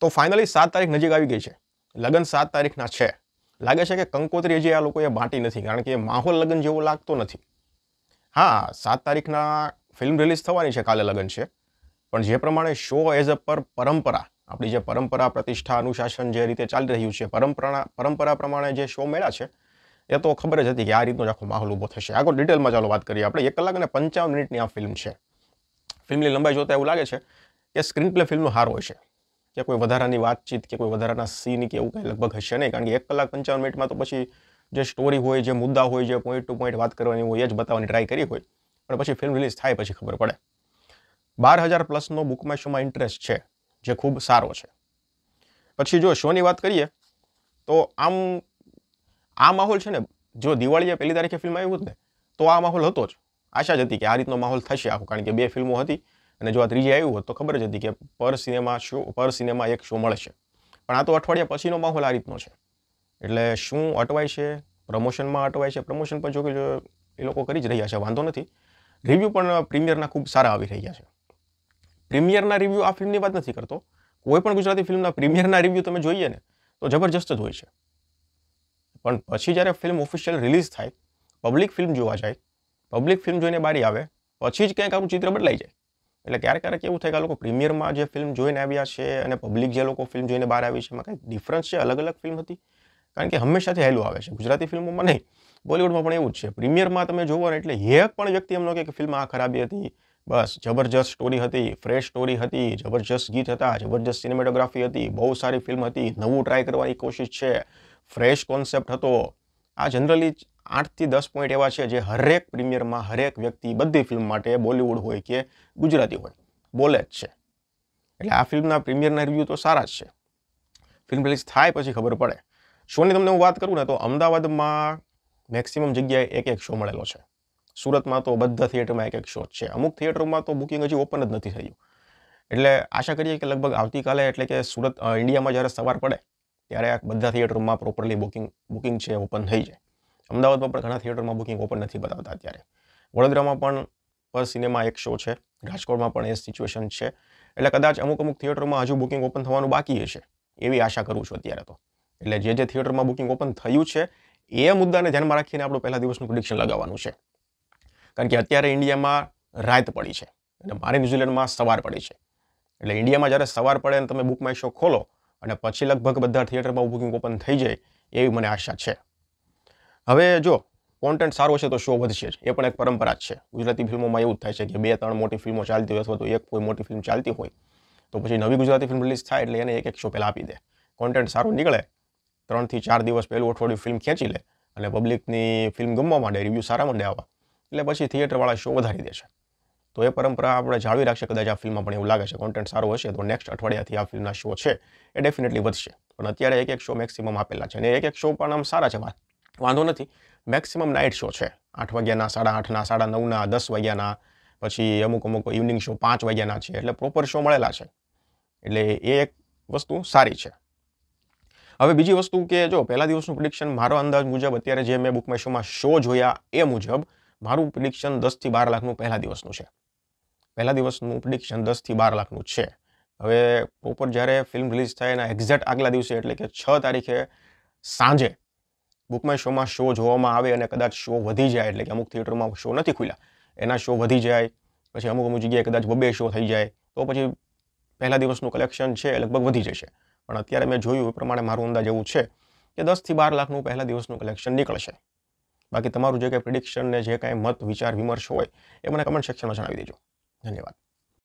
તો ફાઇનલી સાત તારીખ નજીક આવી ગઈ છે લગ્ન સાત તારીખના છે લાગે છે કે કંકોત્રી હજી આ લોકોએ બાંટી નથી કારણ કે માહોલ લગ્ન જેવો લાગતો નથી હા સાત તારીખના ફિલ્મ રિલીઝ થવાની છે કાલે લગ્ન છે પણ જે પ્રમાણે શો એઝ અ પર પરંપરા આપણી જે પરંપરા પ્રતિષ્ઠા અનુશાસન જે રીતે ચાલી રહ્યું છે પરંપરા પરંપરા પ્રમાણે જે શો મળ્યા છે એ તો ખબર જ હતી કે આ રીતનો આખો માહોલ ઊભો થશે આખો ડિટેલમાં ચાલો વાત કરીએ આપણે એક કલાક અને પંચાવન મિનિટની આ ફિલ્મ છે ફિલ્મની લંબાઈ જોતા એવું લાગે છે કે સ્ક્રીન પ્લે ફિલ્મનો હાર હોય છે કે કોઈ વધારાની વાતચીત કે કોઈ વધારાના સીન કે એવું કંઈ લગભગ હશે નહીં કારણ કે એક કલાક પંચાવન મિનિટમાં તો પછી જે સ્ટોરી હોય જે મુદ્દા હોય જે પોઈન્ટ ટુ પોઈન્ટ વાત કરવાની હોય એ જ બતાવવાની ટ્રાય કરી હોય પણ પછી ફિલ્મ રિલીઝ થાય પછી ખબર પડે બાર હજાર પ્લસનો બુકમાં શોમાં ઇન્ટરેસ્ટ છે જે ખૂબ સારો છે પછી જો શોની વાત કરીએ તો આમ આ માહોલ છે ને જો દિવાળીએ પહેલી તારીખે ફિલ્મ આવી હોત ને તો આ માહોલ હતો જ આશા જ હતી કે આ રીતનો માહોલ થશે આખો કારણ કે બે ફિલ્મો હતી અને જો આ ત્રીજી આવ્યું હોત તો ખબર જ હતી કે પર સિનેમા શો પર સિનેમા એક શો મળશે પણ આ તો અઠવાડિયા પછીનો માહોલ આ રીતનો છે એટલે શું અટવાય છે પ્રમોશનમાં અટવાય છે પ્રમોશન પણ જો કે એ લોકો કરી જ રહ્યા છે વાંધો નથી રિવ્યૂ પણ પ્રીમિયરના ખૂબ સારા આવી રહ્યા છે પ્રીમિયરના રિવ્યૂ આ ફિલ્મની વાત નથી કરતો કોઈ પણ ગુજરાતી ફિલ્મના પ્રીમિયરના રિવ્યૂ તમે જોઈએ ને તો જબરજસ્ત જ હોય છે પણ પછી જ્યારે ફિલ્મ ઓફિશિયલ રિલીઝ થાય પબ્લિક ફિલ્મ જોવા જાય પબ્લિક ફિલ્મ જોઈને બારી આવે પછી જ ક્યાંક આપણું ચિત્ર બદલાઈ જાય એટલે ક્યારેક ક્યારેક એવું થાય કે લોકો પ્રીમિયરમાં જે ફિલ્મ જોઈને આવ્યા છે અને પબ્લિક જે લોકો ફિલ્મ જોઈને બહાર આવી છે એમાં કંઈક ડિફરન્સ છે અલગ અલગ ફિલ્મ હતી કારણ કે હંમેશાથી હેલું આવે છે ગુજરાતી ફિલ્મોમાં નહીં બોલિવૂડમાં પણ એવું જ છે પ્રીમિયરમાં તમે જોવો ને એટલે એક પણ વ્યક્તિ એમનો કે ફિલ્મ આ ખરાબી હતી બસ જબરજસ્ત સ્ટોરી હતી ફ્રેશ સ્ટોરી હતી જબરજસ્ત ગીત હતા જબરજસ્ત સિનેમેટોગ્રાફી હતી બહુ સારી ફિલ્મ હતી નવું ટ્રાય કરવાની કોશિશ છે ફ્રેશ કોન્સેપ્ટ હતો આ જનરલી આઠથી દસ પોઈન્ટ એવા છે જે હરેક પ્રીમિયરમાં હરેક વ્યક્તિ બધી ફિલ્મ માટે બોલિવૂડ હોય કે ગુજરાતી હોય બોલે જ છે એટલે આ ફિલ્મના પ્રીમિયરના રિવ્યૂ તો સારા જ છે ફિલ્મ રિલીઝ થાય પછી ખબર પડે શોની તમને હું વાત કરું ને તો અમદાવાદમાં મેક્સિમમ જગ્યાએ એક એક શો મળેલો છે સુરતમાં તો બધા થિયેટરમાં એક એક શો છે અમુક થિયેટરોમાં તો બુકિંગ હજી ઓપન જ નથી થયું એટલે આશા કરીએ કે લગભગ આવતીકાલે એટલે કે સુરત ઇન્ડિયામાં જ્યારે સવાર પડે ત્યારે બધા થિયેટરોમાં પ્રોપરલી બુકિંગ બુકિંગ છે ઓપન થઈ જાય અમદાવાદમાં પણ ઘણા થિયેટરમાં બુકિંગ ઓપન નથી બતાવતા અત્યારે વડોદરામાં પણ પર સિનેમા એક શો છે રાજકોટમાં પણ એ સિચ્યુએશન છે એટલે કદાચ અમુક અમુક થિયેટરમાં હજુ બુકિંગ ઓપન થવાનું બાકી હશે એવી આશા કરું છું અત્યારે તો એટલે જે જે થિયેટરમાં બુકિંગ ઓપન થયું છે એ મુદ્દાને ધ્યાનમાં રાખીને આપણું પહેલા દિવસનું પ્રિડિક્શન લગાવવાનું છે કારણ કે અત્યારે ઇન્ડિયામાં રાત પડી છે અને મારે ન્યૂઝીલેન્ડમાં સવાર પડી છે એટલે ઇન્ડિયામાં જ્યારે સવાર પડે અને તમે બુક માય શો ખોલો અને પછી લગભગ બધા થિયેટરમાં બુકિંગ ઓપન થઈ જાય એવી મને આશા છે હવે જો કોન્ટેન્ટ સારો છે તો શો વધશે જ એ પણ એક પરંપરા જ છે ગુજરાતી ફિલ્મોમાં એવું જ થાય છે કે બે ત્રણ મોટી ફિલ્મો ચાલતી હોય અથવા તો એક કોઈ મોટી ફિલ્મ ચાલતી હોય તો પછી નવી ગુજરાતી ફિલ્મ રિલીઝ થાય એટલે એને એક એક શો પહેલાં આપી દે કોન્ટેન્ટ સારો નીકળે ત્રણથી ચાર દિવસ પહેલું અઠવાડિયું ફિલ્મ ખેંચી લે અને પબ્લિકની ફિલ્મ ગમવા માંડે રિવ્યૂ સારા માંડે આવા એટલે પછી થિયેટરવાળા શો વધારી દે છે તો એ પરંપરા આપણે જાળવી રાખશે કદાચ આ ફિલ્મમાં પણ એવું લાગે છે કોન્ટેન્ટ સારો હશે તો નેક્સ્ટ અઠવાડિયાથી આ ફિલ્મના શો છે એ ડેફિનેટલી વધશે પણ અત્યારે એક એક શો મેક્સિમમ આપેલા છે અને એક એક શો પણ આમ સારા છે મારા વાંધો નથી મેક્સિમમ નાઇટ શો છે આઠ વાગ્યાના સાડા આઠના સાડા નવના દસ વાગ્યાના પછી અમુક અમુક ઇવનિંગ શો પાંચ વાગ્યાના છે એટલે પ્રોપર શો મળેલા છે એટલે એ એક વસ્તુ સારી છે હવે બીજી વસ્તુ કે જો પહેલા દિવસનું પ્રિડિક્શન મારો અંદાજ મુજબ અત્યારે જે મેં બુક માય શો જોયા એ મુજબ મારું પ્રિડિક્શન દસથી બાર લાખનું પહેલા દિવસનું છે પહેલા દિવસનું પ્રિડિક્શન દસથી બાર લાખનું છે હવે પ્રોપર જ્યારે ફિલ્મ રિલીઝ થાય એના એક્ઝેક્ટ આગલા દિવસે એટલે કે છ તારીખે સાંજે બુકમાય શોમાં શો જોવામાં આવે અને કદાચ શો વધી જાય એટલે કે અમુક થિયેટરમાં શો નથી ખુલ્યા એના શો વધી જાય પછી અમુક અમુક જગ્યાએ કદાચ બબે શો થઈ જાય તો પછી પહેલા દિવસનું કલેક્શન છે એ લગભગ વધી જશે પણ અત્યારે મેં જોયું એ પ્રમાણે મારું અંદાજ એવું છે કે દસથી બાર લાખનું પહેલા દિવસનું કલેક્શન નીકળશે બાકી તમારું જે કંઈ પ્રિડિક્શન ને જે કાંઈ મત વિચાર વિમર્શ હોય એ મને કમેન્ટ સેક્શનમાં જણાવી દેજો ધન્યવાદ